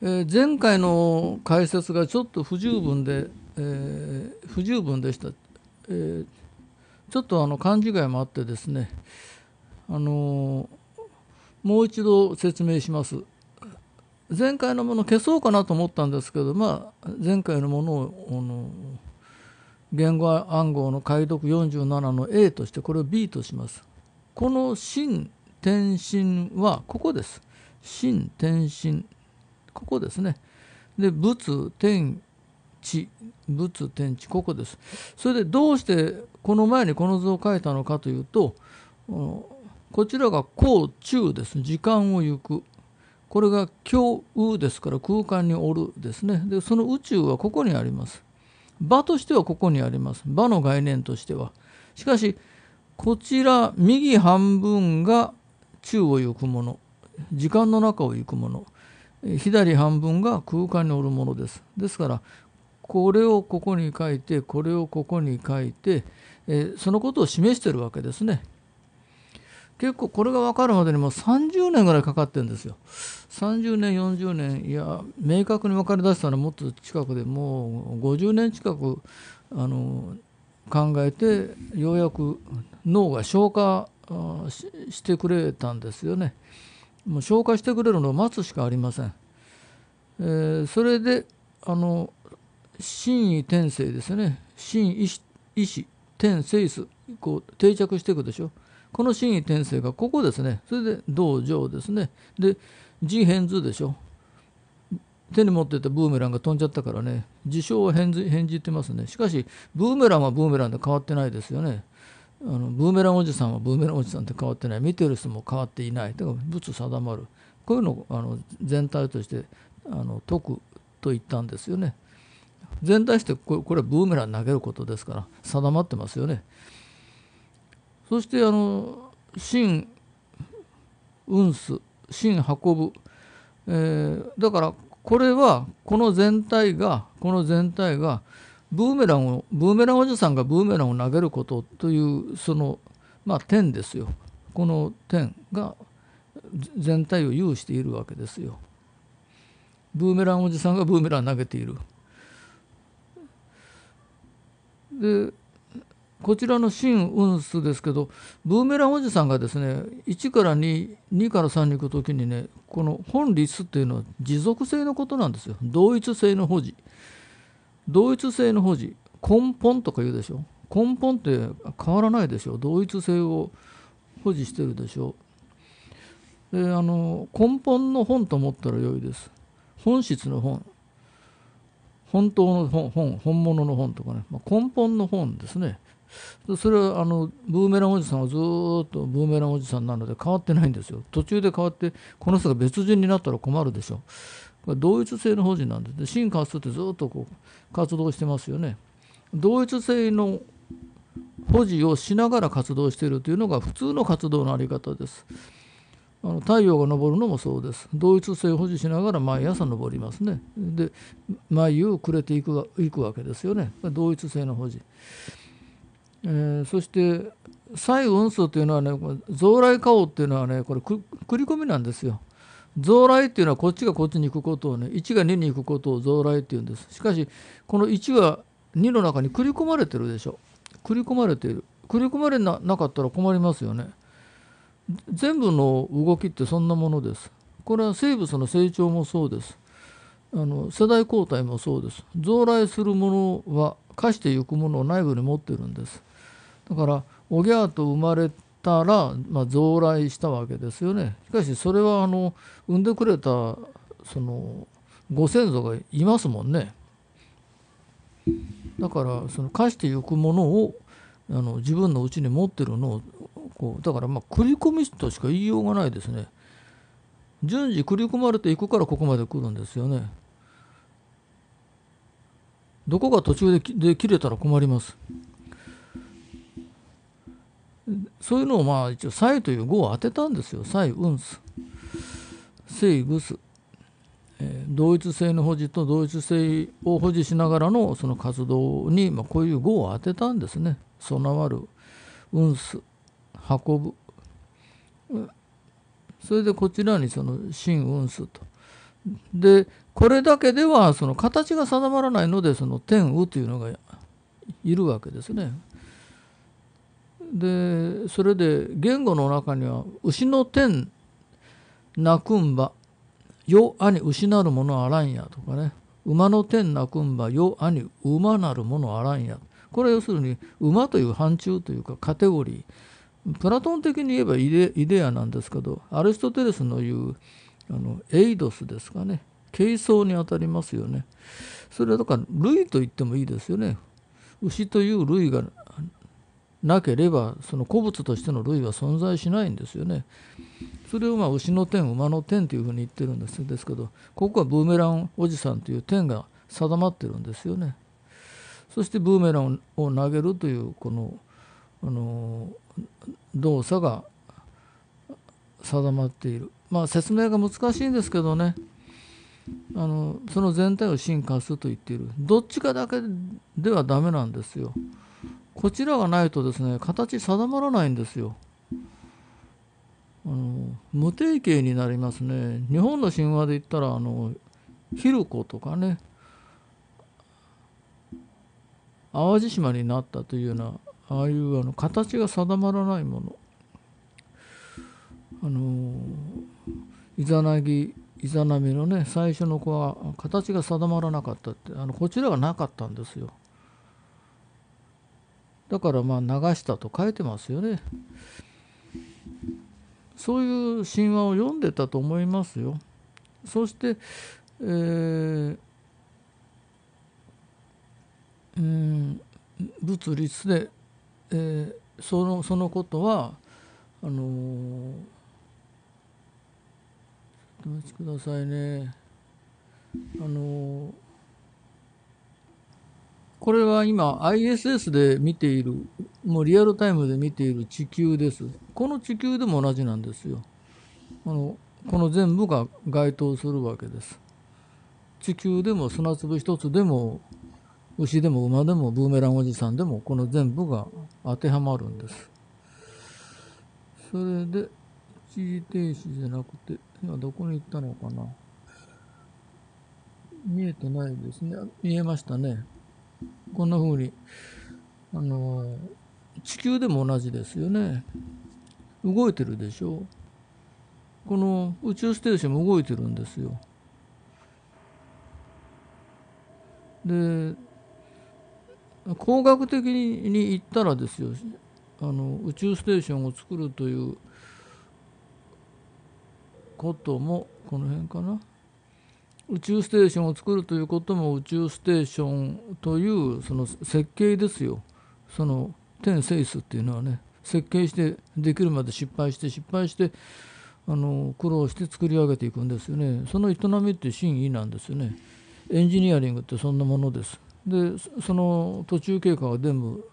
えー、前回の解説がちょっと不十分で、えー、不十分でした、えー、ちょっとあの勘違いもあってですね、あのもう一度説明します前回のもの消そうかなと思ったんですけど、まあ、前回のものをあの言語暗号の解読47の A としてこれを B としますこの「真転身」はここです「真転身」ここですね。で、仏、天、地、仏、天、地、ここです。それでどうしてこの前にこの図を書いたのかというと、こちらが高中です。時間を行く。これが共宇ですから空間におるですね。で、その宇宙はここにあります。場としてはここにあります。場の概念としては。しかし、こちら右半分が宙を行くもの、時間の中を行くもの。左半分が空間におるものです。ですからこれをここに書いてこれをここに書いて、えそのことを示してるわけですね。結構これが分かるまでにもう30年ぐらいかかってるんですよ。30年40年いや明確に分かりだしたらもっと近くでもう50年近くあの考えてようやく脳が消化してくれたんですよね。もう消化してくれるのを待つしかありません、えー、それであの真意転生ですね真意意志転生すこう定着していくでしょこの真意転生がここですねそれで道場ですねで字変図でしょ手に持ってたブーメランが飛んじゃったからね事象は変じってますねしかしブーメランはブーメランで変わってないですよねあのブーメランおじさんはブーメランおじさんって変わってない見てる人も変わっていないだから仏定まるこういうのをあの全体としてあの解くと言ったんですよね。全体してこれこれはブーメラン投げることですから定まってますよね。そしてあの真運す真運ぶ、えー、だからこれはこの全体がこの全体が、ブーメランをブーメランおじさんがブーメランを投げることというそのまあ点ですよこの点が全体を有しているわけですよ。ブーメランおじさんがブーメラン投げている。でこちらの真運数ですけどブーメランおじさんがですね1から22から3に行く時にねこの本律っていうのは持続性のことなんですよ同一性の保持。同一性の保持根本とか言うでしょ根本って変わらないでしょ同一性を保持してるでしょであの根本の本と思ったら良いです本質の本本当の本本本物の本とかね、まあ、根本の本ですねそれはあのブーメランおじさんはずっとブーメランおじさんなので変わってないんですよ途中で変わってこの人が別人になったら困るでしょ同一性の法人なんです、ね、新活動ってずっとこう活動してますよね。同一性の保持をしながら活動しているというのが普通の活動の在り方です。あの太陽が昇るのもそうです。同一性を保持しながら毎朝昇りますね。で、眉を暮れていくいくわけですよね。同一性の保持。えー、そして「歳運数」というのはね「蔵来花王」っていうのはねこれ繰り込みなんですよ。増来っていうのはこっちがこっちに行くことをね1が2に行くことを増来っていうんですしかしこの1が2の中に繰り込まれてるでしょ繰り込まれている繰り込まれなかったら困りますよね全部の動きってそんなものですこれは生物の成長もそうですあの世代交代もそうです増来するものは化していくものを内部に持ってるんですだからおぎゃーと生まれてたら、まあ、増来したわけですよねしかしそれはあの産んでくれたそのご先祖がいますもんねだからその貸してゆくものをあの自分のうちに持ってるのをこうだからまあ繰り込みとしか言いようがないですね順次繰り込まれていくからここまで来るんですよねどこが途中で切れたら困ります。そういうのをまあ一応、サイという語を当てたんですよ。サイ、ウンス、セイ、グス。え同一性の保持と同一性を保持しながらのその活動に、まあ、こういう語を当てたんですね。備わる、運す、運ぶ。それでこちらにその真運すと。で、これだけではその形が定まらないので、その天うというのがいるわけですね。でそれで言語の中には「牛の天泣くんばよ兄にうるものあらんや」とかね「馬の天泣くんばよ兄に馬なるものあらんや」これ要するに馬という範疇というかカテゴリープラトン的に言えばイデアなんですけどアリストテレスの言うあのエイドスですかね軽装にあたりますよねそれはだから類と言ってもいいですよね牛という類がなければその古物としての類は存在しないんですよね。それをまあ牛の天馬の天というふうに言ってるんですですけどここはブーメランおじさんという天が定まってるんですよね。そしてブーメランを投げるというこのあの動作が定まっている。まあ説明が難しいんですけどねあのその全体を進化すると言っているどっちかだけではダメなんですよ。こちらがないとですね形定まらないんですよあの無定型になりますね日本の神話で言ったらあの昼子とかね淡路島になったというようなああいうあの形が定まらないものあのイザナギイザナミのね最初の子は形が定まらなかったってあのこちらがなかったんですよ。だからまあ流したと書いてますよねそういう神話を読んでたと思いますよそして、えー、うん物理で、えー、そのそのことはあのー、お待ちくださいねあのーこれは今 ISS で見ている、もうリアルタイムで見ている地球です。この地球でも同じなんですよ。あのこの全部が該当するわけです。地球でも砂粒一つでも牛でも馬でもブーメランおじさんでもこの全部が当てはまるんです。それで一時停止じゃなくて今どこに行ったのかな見えてないですね。見えましたね。こんな風にあの地球でも同じですよね動いてるでしょこの宇宙ステーションも動いてるんですよで工学的に言ったらですよあの宇宙ステーションを作るということもこの辺かな宇宙ステーションを作るということも宇宙ステーションというその設計ですよその天セイスっていうのはね設計してできるまで失敗して失敗してあの苦労して作り上げていくんですよねその営みって真意なんですよねエンジニアリングってそんなものですでその途中経過が全部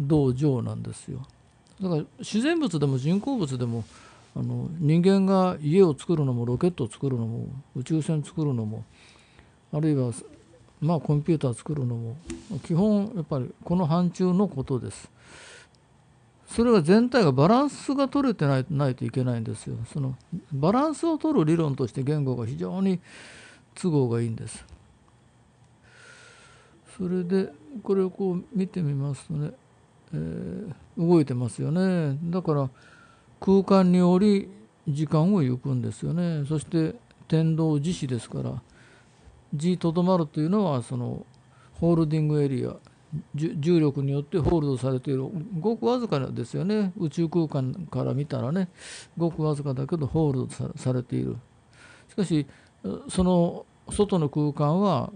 道場なんですよだから自然物でも人工物でもあの人間が家を作るのもロケットを作るのも宇宙船作るのもあるいはまあコンピューター作るのも基本やっぱりこの範疇のことです。それは全体がバランスが取れてないないといけないんですよ。そのバランスを取る理論として言語が非常に都合がいいんです。それでこれをこう見てみますとね、えー、動いてますよね。だから空間により時間を行くんですよねそして天道自死ですから地とどまるというのはそのホールディングエリア重力によってホールドされているごくわずかですよね宇宙空間から見たらねごくわずかだけどホールドされているしかしその外の空間は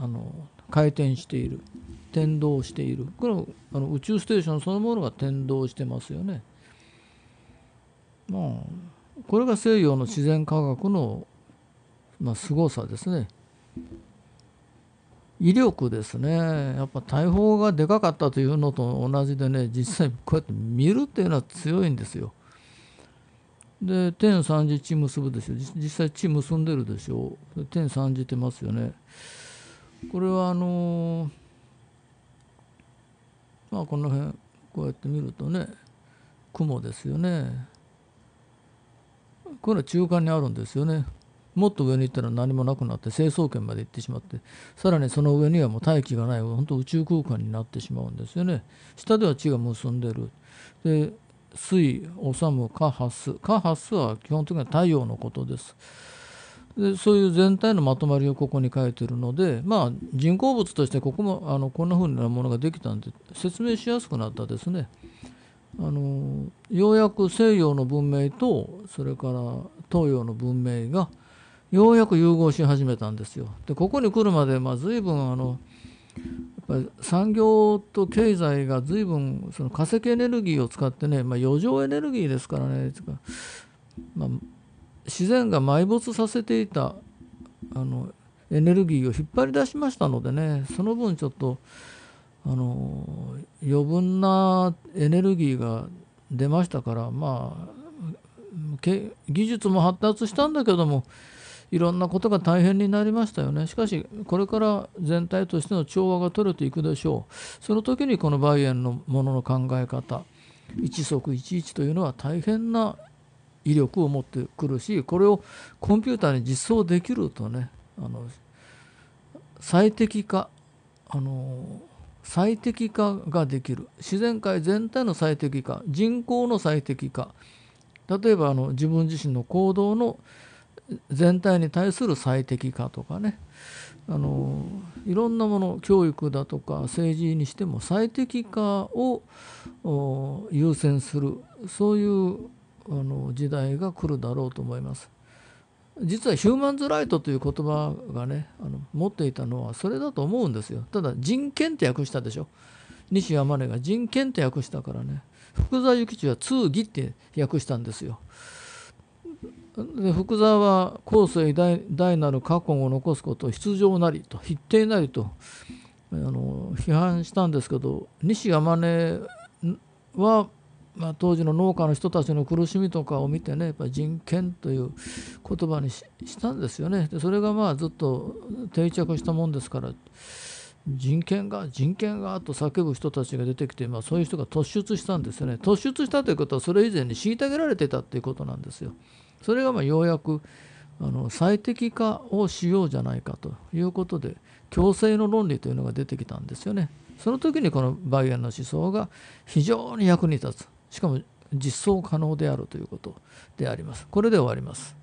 あの回転している転動しているこれあの宇宙ステーションそのものが転動してますよね。まあ、これが西洋の自然科学の、まあ、凄さですね。威力ですねやっぱ大砲がでかかったというのと同じでね実際こうやって見るっていうのは強いんですよ。で天三次地結ぶでしょ実際地結んでるでしょ天三次ってますよね。これはあのー、まあこの辺こうやって見るとね雲ですよねこういうのは中間にあるんですよね。もっと上に行ったら何もなくなって成層圏まで行ってしまってさらにその上にはもう大気がない本当宇宙空間になってしまうんですよね下では地が結んでるで水治む火発火発は基本的には太陽のことですでそういう全体のまとまりをここに書いてるのでまあ人工物としてここもあのこんな風なものができたんで説明しやすくなったですね。あのようやく西洋の文明とそれから東洋の文明がようやく融合し始めたんですよ。でここに来るまで、まあ、随分あのやっぱり産業と経済が随分その化石エネルギーを使ってね、まあ、余剰エネルギーですからねまあ、自然が埋没させていたあのエネルギーを引っ張り出しましたのでねその分ちょっと。あの余分なエネルギーが出ましたからまあ技術も発達したんだけどもいろんなことが大変になりましたよねしかしこれから全体としての調和が取れていくでしょうその時にこのバイエンのものの考え方一足一一というのは大変な威力を持ってくるしこれをコンピューターに実装できるとねあの最適化あの最適化ができる自然界全体の最適化人口の最適化例えばあの自分自身の行動の全体に対する最適化とかねあのいろんなもの教育だとか政治にしても最適化を優先するそういうあの時代が来るだろうと思います。実はヒューマンズライトという言葉がねあの持っていたのはそれだと思うんですよただ人権って訳したでしょ西山根が人権って訳したからね福沢諭吉は通義って訳したんですよで福沢は後世大なる過去を残すことを必要なりと必定なりとあの批判したんですけど西山根はまあ、当時の農家の人たちの苦しみとかを見てねやっぱ人権という言葉にしたんですよねでそれがまあずっと定着したもんですから人権が人権がと叫ぶ人たちが出てきて、まあ、そういう人が突出したんですよね突出したということはそれ以前に虐げられてたということなんですよそれがまようやくあの最適化をしようじゃないかということで共生の論理というのが出てきたんですよねその時にこのバイエンの思想が非常に役に立つしかも実装可能であるということであります。これで終わります。